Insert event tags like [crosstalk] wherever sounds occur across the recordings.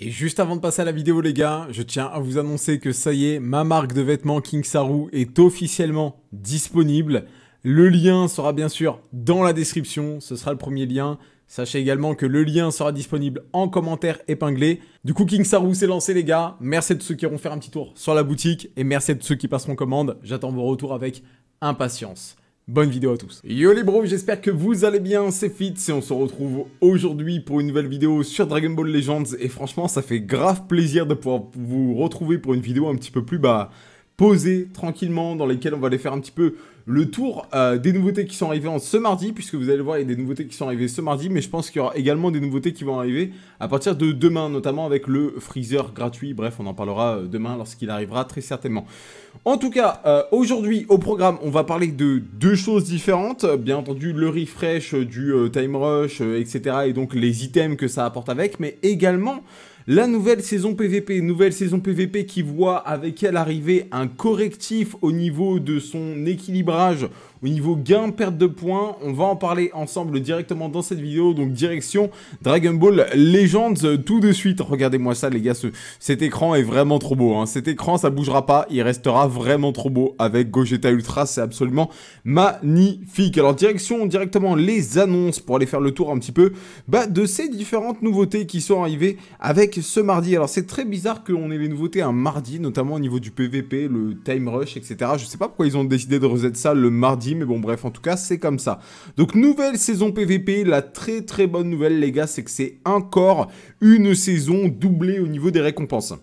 Et juste avant de passer à la vidéo les gars, je tiens à vous annoncer que ça y est, ma marque de vêtements King Sarou est officiellement disponible. Le lien sera bien sûr dans la description, ce sera le premier lien. Sachez également que le lien sera disponible en commentaire épinglé. Du coup, King s'est lancé les gars. Merci de ceux qui auront faire un petit tour sur la boutique et merci de ceux qui passeront commande. J'attends vos retours avec impatience. Bonne vidéo à tous. Yo les bros, j'espère que vous allez bien, c'est Fitz et on se retrouve aujourd'hui pour une nouvelle vidéo sur Dragon Ball Legends et franchement ça fait grave plaisir de pouvoir vous retrouver pour une vidéo un petit peu plus bah posée tranquillement dans laquelle on va aller faire un petit peu le tour euh, des nouveautés qui sont arrivées en ce mardi, puisque vous allez voir, il y a des nouveautés qui sont arrivées ce mardi, mais je pense qu'il y aura également des nouveautés qui vont arriver à partir de demain, notamment avec le freezer gratuit. Bref, on en parlera euh, demain lorsqu'il arrivera très certainement. En tout cas, euh, aujourd'hui au programme, on va parler de deux choses différentes. Bien entendu, le refresh du Time Rush, etc. Et donc les items que ça apporte avec, mais également... La nouvelle saison PVP, nouvelle saison PVP qui voit avec elle arriver un correctif au niveau de son équilibre garagem. Au niveau gain, perte de points, on va en parler ensemble directement dans cette vidéo. Donc direction Dragon Ball Legends euh, tout de suite. Regardez-moi ça les gars, cet écran est vraiment trop beau. Hein. Cet écran, ça bougera pas, il restera vraiment trop beau avec Gogeta Ultra. C'est absolument magnifique. Alors direction directement les annonces pour aller faire le tour un petit peu bah, de ces différentes nouveautés qui sont arrivées avec ce mardi. Alors c'est très bizarre qu'on ait les nouveautés un mardi, notamment au niveau du PVP, le time rush, etc. Je sais pas pourquoi ils ont décidé de reset ça le mardi mais bon bref, en tout cas c'est comme ça. Donc nouvelle saison PVP, la très très bonne nouvelle les gars, c'est que c'est encore une saison doublée au niveau des récompenses.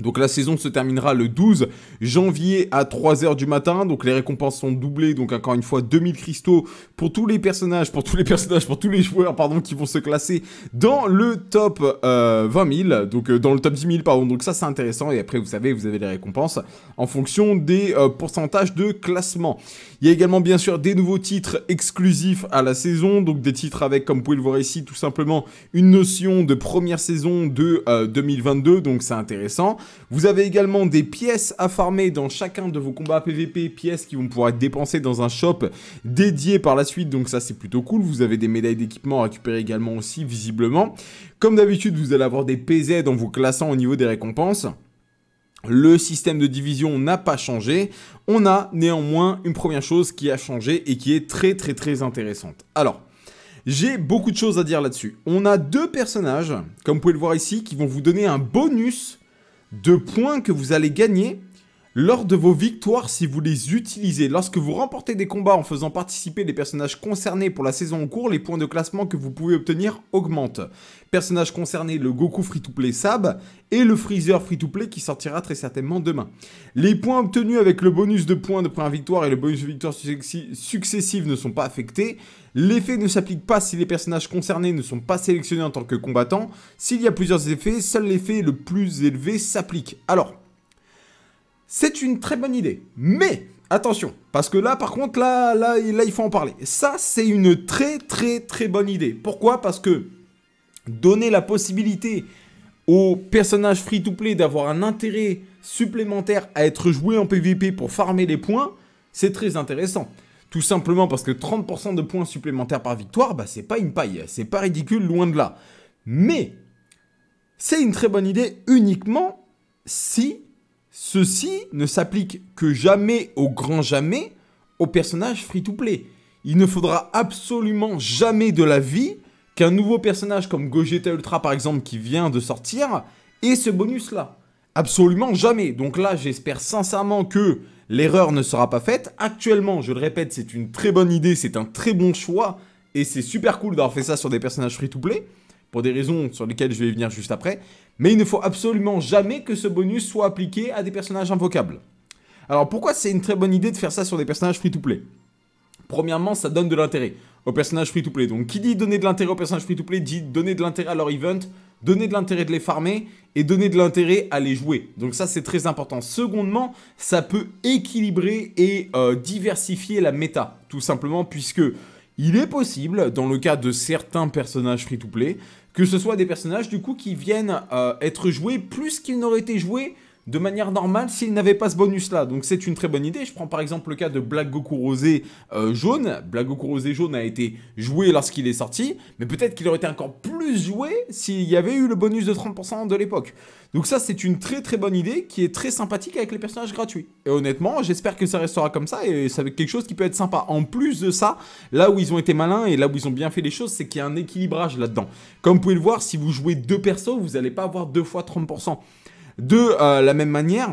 Donc la saison se terminera le 12 janvier à 3h du matin. Donc les récompenses sont doublées. Donc encore une fois 2000 cristaux pour tous les personnages, pour tous les personnages, pour tous les joueurs pardon qui vont se classer dans le top 20 euh, 000. Donc euh, dans le top 10 000 pardon. Donc ça c'est intéressant. Et après vous savez vous avez les récompenses en fonction des euh, pourcentages de classement. Il y a également bien sûr des nouveaux titres exclusifs à la saison. Donc des titres avec comme vous pouvez le voir ici tout simplement une notion de première saison de 2022. Donc c'est intéressant. Vous avez également des pièces à farmer dans chacun de vos combats PVP, pièces qui vont pouvoir être dépensées dans un shop dédié par la suite, donc ça c'est plutôt cool. Vous avez des médailles d'équipement à récupérer également aussi, visiblement. Comme d'habitude, vous allez avoir des PZ en vous classant au niveau des récompenses. Le système de division n'a pas changé. On a néanmoins une première chose qui a changé et qui est très très très intéressante. Alors, j'ai beaucoup de choses à dire là-dessus. On a deux personnages, comme vous pouvez le voir ici, qui vont vous donner un bonus de points que vous allez gagner lors de vos victoires si vous les utilisez. Lorsque vous remportez des combats en faisant participer les personnages concernés pour la saison en cours, les points de classement que vous pouvez obtenir augmentent. Personnages concernés, le Goku Free-to-Play Sab et le Freezer Free-to-Play qui sortira très certainement demain. Les points obtenus avec le bonus de points de première victoire et le bonus de victoire successives ne sont pas affectés. L'effet ne s'applique pas si les personnages concernés ne sont pas sélectionnés en tant que combattants. S'il y a plusieurs effets, seul l'effet le plus élevé s'applique. Alors, c'est une très bonne idée. Mais attention, parce que là, par contre, là, là, là il faut en parler. Ça, c'est une très, très, très bonne idée. Pourquoi Parce que donner la possibilité aux personnages free-to-play d'avoir un intérêt supplémentaire à être joué en PvP pour farmer les points, c'est très intéressant. Tout simplement parce que 30% de points supplémentaires par victoire, bah, c'est pas une paille, c'est pas ridicule, loin de là. Mais c'est une très bonne idée uniquement si Ceci ne s'applique que jamais au grand jamais aux personnages free-to-play. Il ne faudra absolument jamais de la vie qu'un nouveau personnage comme Gogeta Ultra par exemple qui vient de sortir ait ce bonus là. Absolument jamais. Donc là j'espère sincèrement que l'erreur ne sera pas faite. Actuellement je le répète c'est une très bonne idée, c'est un très bon choix et c'est super cool d'avoir fait ça sur des personnages free-to-play pour des raisons sur lesquelles je vais venir juste après, mais il ne faut absolument jamais que ce bonus soit appliqué à des personnages invocables. Alors pourquoi c'est une très bonne idée de faire ça sur des personnages free-to-play Premièrement, ça donne de l'intérêt aux personnages free-to-play. Donc qui dit donner de l'intérêt aux personnages free-to-play dit donner de l'intérêt à leur event, donner de l'intérêt de les farmer et donner de l'intérêt à les jouer. Donc ça c'est très important. Secondement, ça peut équilibrer et euh, diversifier la méta, tout simplement puisque il est possible, dans le cas de certains personnages free-to-play, que ce soit des personnages du coup qui viennent euh, être joués plus qu'ils n'auraient été joués de manière normale s'il n'avait pas ce bonus-là. Donc c'est une très bonne idée. Je prends par exemple le cas de Black Goku Rosé euh, jaune. Black Goku Rosé jaune a été joué lorsqu'il est sorti, mais peut-être qu'il aurait été encore plus joué s'il y avait eu le bonus de 30% de l'époque. Donc ça c'est une très très bonne idée qui est très sympathique avec les personnages gratuits. Et honnêtement, j'espère que ça restera comme ça et ça va être quelque chose qui peut être sympa. En plus de ça, là où ils ont été malins et là où ils ont bien fait les choses, c'est qu'il y a un équilibrage là-dedans. Comme vous pouvez le voir, si vous jouez deux persos, vous n'allez pas avoir deux fois 30%. De euh, la même manière,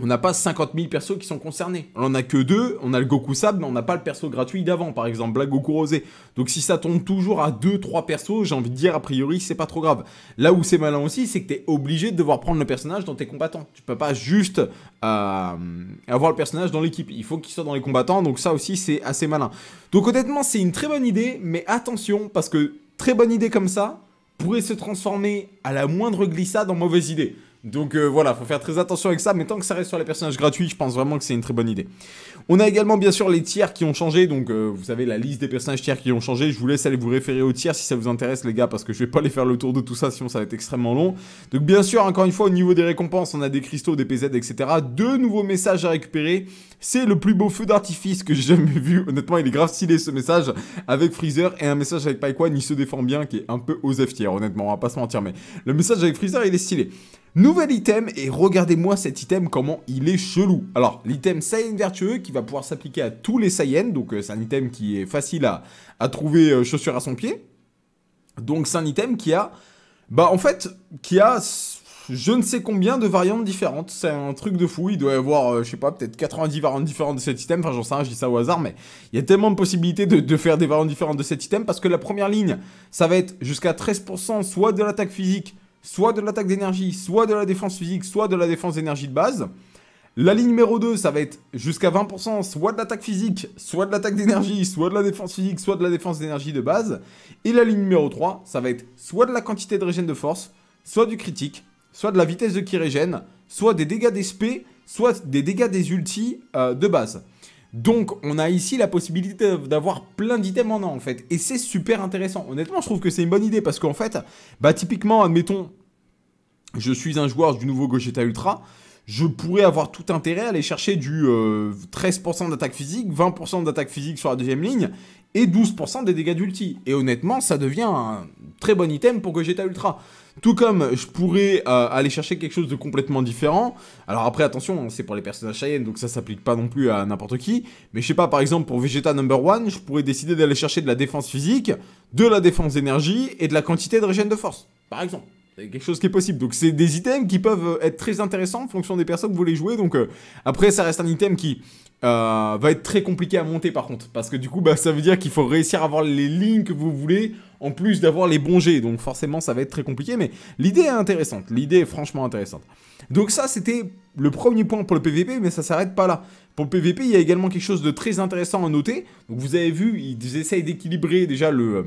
on n'a pas 50 000 persos qui sont concernés. On n'en a que deux. On a le Goku Sab, mais on n'a pas le perso gratuit d'avant, par exemple, la Goku Rosé. Donc si ça tombe toujours à 2-3 persos, j'ai envie de dire, a priori, c'est pas trop grave. Là où c'est malin aussi, c'est que tu es obligé de devoir prendre le personnage dans tes combattants. Tu peux pas juste euh, avoir le personnage dans l'équipe. Il faut qu'il soit dans les combattants, donc ça aussi, c'est assez malin. Donc honnêtement, c'est une très bonne idée, mais attention, parce que très bonne idée comme ça pourrait se transformer à la moindre glissade en mauvaise idée. Donc euh, voilà, faut faire très attention avec ça, mais tant que ça reste sur les personnages gratuits, je pense vraiment que c'est une très bonne idée. On a également bien sûr les tiers qui ont changé, donc euh, vous savez la liste des personnages tiers qui ont changé, je vous laisse aller vous référer aux tiers si ça vous intéresse les gars, parce que je vais pas les faire le tour de tout ça, sinon ça va être extrêmement long. Donc bien sûr, encore une fois, au niveau des récompenses, on a des cristaux, des PZ, etc. Deux nouveaux messages à récupérer, c'est le plus beau feu d'artifice que j'ai jamais vu, honnêtement il est grave stylé ce message, avec Freezer et un message avec Paikwan, il se défend bien, qui est un peu aux F tiers, honnêtement, on va pas se mentir, mais le message avec Freezer il est stylé. Nouvel item, et regardez-moi cet item, comment il est chelou. Alors, l'item Saiyan vertueux qui va pouvoir s'appliquer à tous les Saiyans, donc euh, c'est un item qui est facile à, trouver euh, chaussure à son pied. Donc c'est un item qui a, bah en fait, qui a je ne sais combien de variantes différentes. C'est un truc de fou, il doit y avoir, je euh, je sais pas, peut-être 90 variantes différentes de cet item, enfin j'en sais rien, je dis ça au hasard, mais il y a tellement de possibilités de faire des variantes différentes de cet item, parce que la première ligne, ça va être jusqu'à 13%, soit de l'attaque physique, soit de l'attaque d'énergie, soit de la défense physique, soit de la défense d'énergie de base. La ligne numéro 2, ça va être jusqu'à 20%, soit de l'attaque physique, soit de l'attaque d'énergie, [laughs] soit de la défense physique, soit de la défense d'énergie de base. Et la ligne numéro 3, ça va être soit de la quantité de régène de force, soit du critique, soit de la vitesse de qui régène, soit des dégâts des spé, soit des dégâts des ultis euh, de base. Donc on a ici la possibilité d'avoir plein d'items en an en fait. Et c'est super intéressant. Honnêtement, je trouve que c'est une bonne idée parce qu'en fait, bah typiquement, admettons, je suis un joueur du nouveau Gogeta Ultra je pourrais avoir tout intérêt à aller chercher du 13% euh, d'attaque physique, 20% d'attaque physique sur la deuxième ligne et 12% des dégâts d'ulti. Et honnêtement, ça devient un très bon item pour Gogeta Ultra. Tout comme je pourrais euh, aller chercher quelque chose de complètement différent. Alors après, attention, hein, c'est pour les personnages Cheyenne, donc ça s'applique pas non plus à n'importe qui. Mais je sais pas, par exemple, pour Vegeta Number One, je pourrais décider d'aller chercher de la défense physique, de la défense d'énergie et de la quantité de régène de force, par exemple. C'est quelque chose qui est possible. Donc c'est des items qui peuvent euh, être très intéressants en fonction des personnes que vous voulez jouer. Donc euh, après, ça reste un item qui va être très compliqué à monter par contre. Parce que du coup, bah, ça veut dire qu'il faut réussir à avoir les lignes que vous voulez en plus d'avoir les bons jets. Donc forcément, ça va être très compliqué, mais l'idée est intéressante. L'idée est franchement intéressante. Donc ça, c'était le premier point pour le PVP, mais ça s'arrête pas là. Pour le PVP, il y a également quelque chose de très intéressant à noter. Donc vous avez vu, ils essayent d'équilibrer déjà le... Euh,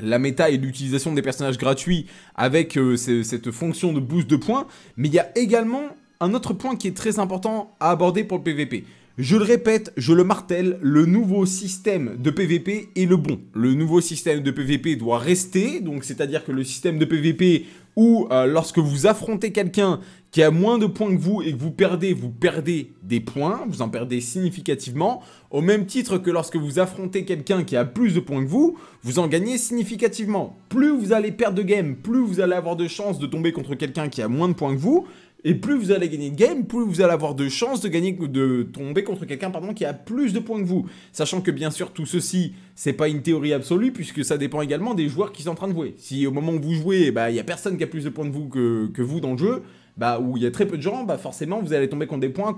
la méta et l'utilisation des personnages gratuits avec euh, cette fonction de boost de points, mais il y a également un autre point qui est très important à aborder pour le PVP. Je le répète, je le martèle, le nouveau système de PVP est le bon. Le nouveau système de PVP doit rester, donc c'est-à-dire que le système de PVP où euh, lorsque vous affrontez quelqu'un qui a moins de points que vous et que vous perdez, vous perdez des points, vous en perdez significativement, au même titre que lorsque vous affrontez quelqu'un qui a plus de points que vous, vous en gagnez significativement. Plus vous allez perdre de game, plus vous allez avoir de chances de tomber contre quelqu'un qui a moins de points que vous, et plus vous allez gagner de game, plus vous allez avoir de chances de gagner, de tomber contre quelqu'un pardon, qui a plus de points que vous. Sachant que bien sûr, tout ceci, c'est pas une théorie absolue, puisque ça dépend également des joueurs qui sont en train de jouer. Si au moment où vous jouez, bah, il bah, n'y a personne qui a plus de points de vous que, vous dans le jeu, bah, où il y a très peu de gens, bah, forcément, vous allez tomber contre des, points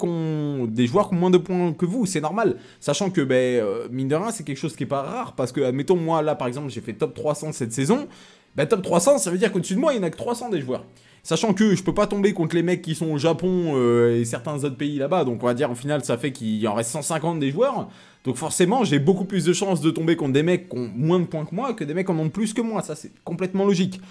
des joueurs qui ont moins de points que vous, c'est normal. Sachant que, bah, mine de rien, c'est quelque chose qui est pas rare, parce que, admettons, moi, là, par exemple, j'ai fait top 300 cette saison, bah top 300, ça veut dire qu'au-dessus de moi, il n'y en a que 300 des joueurs. Sachant que je peux pas tomber contre les mecs qui sont au Japon euh, et certains autres pays là-bas, donc on va dire au final ça fait qu'il en reste 150 des joueurs. Donc forcément j'ai beaucoup plus de chances de tomber contre des mecs qui ont moins de points que moi que des mecs qui en ont plus que moi, ça c'est complètement logique.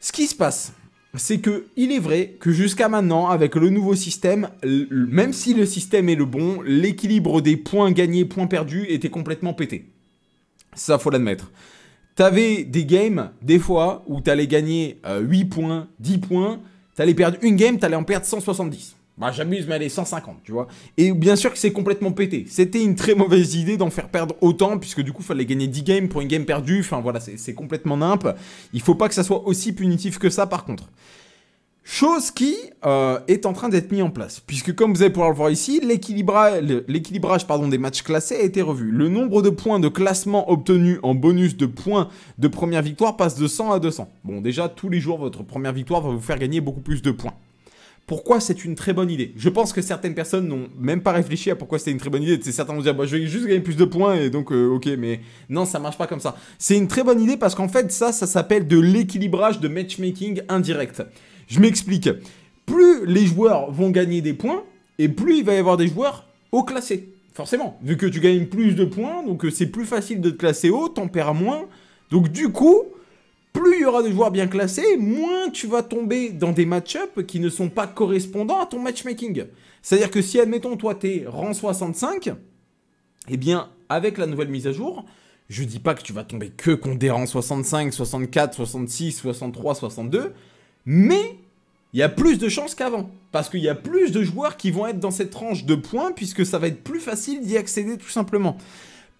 Ce qui se passe, c'est que il est vrai que jusqu'à maintenant, avec le nouveau système, même si le système est le bon, l'équilibre des points gagnés, points perdus était complètement pété. Ça faut l'admettre. T'avais des games, des fois, où t'allais gagner 8 euh, points, 10 points, t'allais perdre une game, t'allais en perdre 170. Bah j'amuse, mais elle est 150, tu vois. Et bien sûr que c'est complètement pété. C'était une très mauvaise idée d'en faire perdre autant, puisque du coup, fallait gagner 10 games pour une game perdue. Enfin voilà, c'est complètement nimpe. Il faut pas que ça soit aussi punitif que ça, par contre. Chose qui euh, est en train d'être mise en place, puisque comme vous allez pouvoir le voir ici, l'équilibrage des matchs classés a été revu. Le nombre de points de classement obtenus en bonus de points de première victoire passe de 100 à 200. Bon, déjà, tous les jours, votre première victoire va vous faire gagner beaucoup plus de points pourquoi c'est une très bonne idée. Je pense que certaines personnes n'ont même pas réfléchi à pourquoi c'est une très bonne idée. Certains vont dire, ah, bah, je vais juste gagner plus de points et donc, euh, ok, mais non, ça marche pas comme ça. C'est une très bonne idée parce qu'en fait, ça, ça s'appelle de l'équilibrage de matchmaking indirect. Je m'explique. Plus les joueurs vont gagner des points et plus il va y avoir des joueurs haut classés. Forcément, vu que tu gagnes plus de points, donc euh, c'est plus facile de te classer haut, t'en perds moins. Donc du coup, plus il y aura de joueurs bien classés, moins tu vas tomber dans des match-ups qui ne sont pas correspondants à ton matchmaking. C'est-à-dire que si, admettons, toi, t'es rang 65, eh bien, avec la nouvelle mise à jour, je dis pas que tu vas tomber que contre des rangs 65, 64, 66, 63, 62, mais il y a plus de chances qu'avant. Parce qu'il y a plus de joueurs qui vont être dans cette tranche de points, puisque ça va être plus facile d'y accéder tout simplement.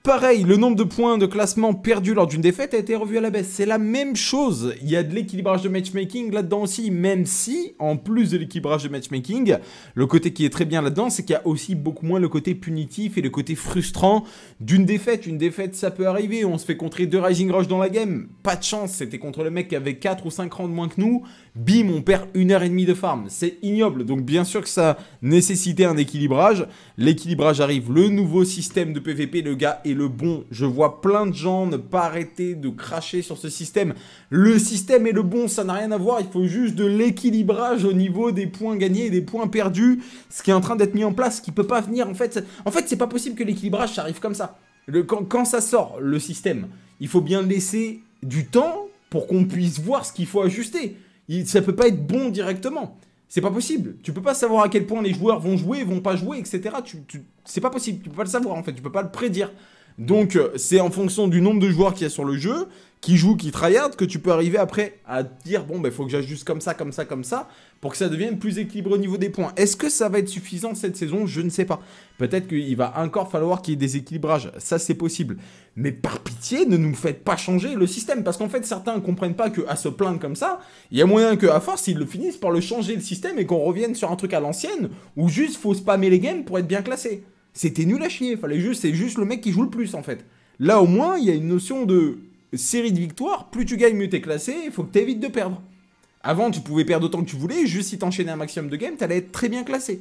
Pareil, le nombre de points de classement perdus lors d'une défaite a été revu à la baisse. C'est la même chose. Il y a de l'équilibrage de matchmaking là-dedans aussi, même si, en plus de l'équilibrage de matchmaking, le côté qui est très bien là-dedans, c'est qu'il y a aussi beaucoup moins le côté punitif et le côté frustrant d'une défaite. Une défaite, ça peut arriver. On se fait contrer deux Rising Rush dans la game. Pas de chance, c'était contre le mec qui avait 4 ou 5 rangs de moins que nous. Bim, on perd une heure et demie de farm. C'est ignoble. Donc, bien sûr que ça nécessitait un équilibrage. L'équilibrage arrive, le nouveau système de PVP, le gars est le bon. Je vois plein de gens ne pas arrêter de cracher sur ce système. Le système est le bon, ça n'a rien à voir. Il faut juste de l'équilibrage au niveau des points gagnés et des points perdus. Ce qui est en train d'être mis en place, ce qui peut pas venir en fait. En fait, c'est pas possible que l'équilibrage arrive comme ça. Le, quand, ça sort, le système, il faut bien laisser du temps pour qu'on puisse voir ce qu'il faut ajuster. Il, ça peut pas être bon directement. C'est pas possible. Tu peux pas savoir à quel point les joueurs vont jouer, vont pas jouer, etc. Tu, tu c'est pas possible. Tu peux pas le savoir en fait. Tu peux pas le prédire. Donc, euh, c'est en fonction du nombre de joueurs qu'il y a sur le jeu, qui jouent, qui tryhard, que tu peux arriver après à dire bon, il ben, faut que j'ajuste comme ça, comme ça, comme ça, pour que ça devienne plus équilibré au niveau des points. Est-ce que ça va être suffisant cette saison Je ne sais pas. Peut-être qu'il va encore falloir qu'il y ait des équilibrages. Ça, c'est possible. Mais par pitié, ne nous faites pas changer le système. Parce qu'en fait, certains ne comprennent pas qu'à se plaindre comme ça, il y a moyen qu'à force, ils le finissent par le changer le système et qu'on revienne sur un truc à l'ancienne où juste faut spammer les games pour être bien classé. C'était nul à chier. Fallait juste, c'est juste le mec qui joue le plus en fait. Là au moins, il y a une notion de série de victoires. Plus tu gagnes, mieux t'es classé. Il faut que t'évites de perdre. Avant, tu pouvais perdre autant que tu voulais. Juste si t'enchaînais un maximum de games, t'allais être très bien classé.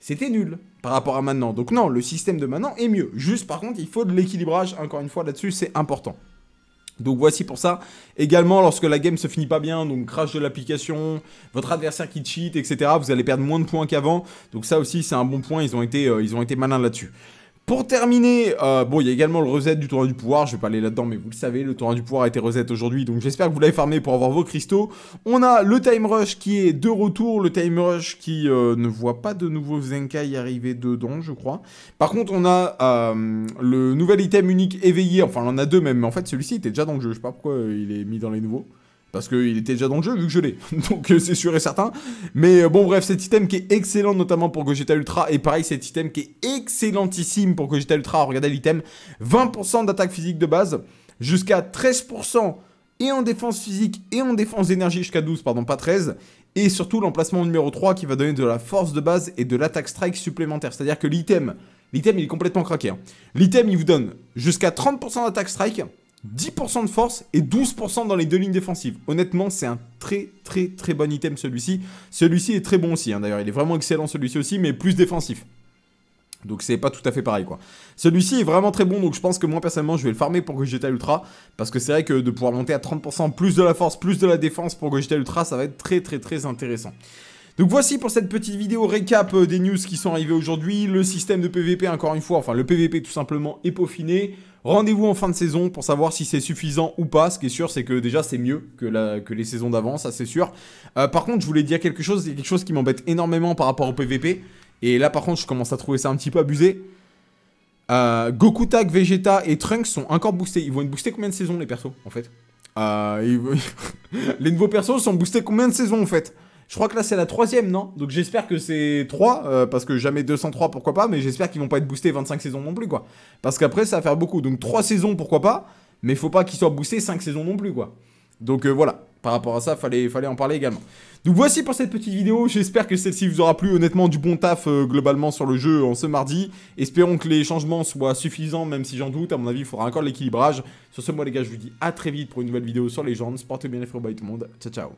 C'était nul par rapport à maintenant. Donc non, le système de maintenant est mieux. Juste par contre, il faut de l'équilibrage. Encore une fois, là-dessus, c'est important. Donc voici pour ça. Également, lorsque la game se finit pas bien, donc crash de l'application, votre adversaire qui cheat, etc., vous allez perdre moins de points qu'avant. Donc ça aussi, c'est un bon point. Ils ont été, euh, ils ont été malins là-dessus. Pour terminer, euh, bon, il y a également le reset du tournoi du pouvoir. Je vais pas aller là-dedans, mais vous le savez, le tournoi du pouvoir a été reset aujourd'hui. Donc j'espère que vous l'avez farmé pour avoir vos cristaux. On a le time rush qui est de retour. Le time rush qui euh, ne voit pas de nouveaux Zenkai arriver dedans, je crois. Par contre, on a euh, le nouvel item unique éveillé. Enfin, on en a deux même. Mais en fait, celui-ci était déjà dans le jeu. Je sais pas pourquoi il est mis dans les nouveaux. Parce qu'il était déjà dans le jeu, vu que je l'ai. [laughs] Donc euh, c'est sûr et certain. Mais euh, bon, bref, cet item qui est excellent, notamment pour Gogeta Ultra. Et pareil, cet item qui est excellentissime pour Gogeta Ultra. Regardez l'item 20% d'attaque physique de base, jusqu'à 13% et en défense physique et en défense d'énergie jusqu'à 12, pardon, pas 13. Et surtout l'emplacement numéro 3 qui va donner de la force de base et de l'attaque strike supplémentaire. C'est-à-dire que l'item, l'item il est complètement craqué. Hein. L'item il vous donne jusqu'à 30% d'attaque strike, 10% de force et 12% dans les deux lignes défensives. Honnêtement, c'est un très très très bon item celui-ci. Celui-ci est très bon aussi, hein, d'ailleurs. Il est vraiment excellent celui-ci aussi, mais plus défensif. Donc c'est pas tout à fait pareil quoi. Celui-ci est vraiment très bon donc je pense que moi personnellement je vais le farmer pour que Gogeta Ultra parce que c'est vrai que de pouvoir monter à 30% plus de la force, plus de la défense pour Gogeta Ultra ça va être très très très intéressant. Donc voici pour cette petite vidéo récap euh, des news qui sont arrivées aujourd'hui, le système de PVP encore une fois, enfin le PVP tout simplement est peaufiné, Rendez-vous en fin de saison pour savoir si c'est suffisant ou pas. Ce qui est sûr, c'est que déjà c'est mieux que, les saisons d'avant, ça c'est sûr. Euh, par contre, je voulais dire quelque chose, quelque chose qui m'embête énormément par rapport au PVP. Et là, par contre, je commence à trouver ça un petit peu abusé. Euh, Goku Tag, Vegeta et Trunks sont encore boostés. Ils vont être boostés combien de saisons les persos en fait euh, [laughs] Les nouveaux persos sont boostés combien de saisons en fait je crois que là, c'est la troisième, non Donc j'espère que c'est 3, euh, parce que jamais 203, pourquoi pas, mais j'espère qu'ils vont pas être boostés 25 saisons non plus, quoi. Parce qu'après, ça va faire beaucoup. Donc 3 saisons, pourquoi pas, mais il faut pas qu'ils soient boostés 5 saisons non plus, quoi. Donc euh, voilà, par rapport à ça, fallait, fallait en parler également. Donc voici pour cette petite vidéo, j'espère que celle-ci vous aura plu, honnêtement du bon taf euh, globalement sur le jeu en ce mardi. Espérons que les changements soient suffisants, même si j'en doute, à mon avis il faudra encore l'équilibrage. Sur ce, moi les gars, je vous dis à très vite pour une nouvelle vidéo sur les gens. portez bien les frérots, tout le monde, ciao ciao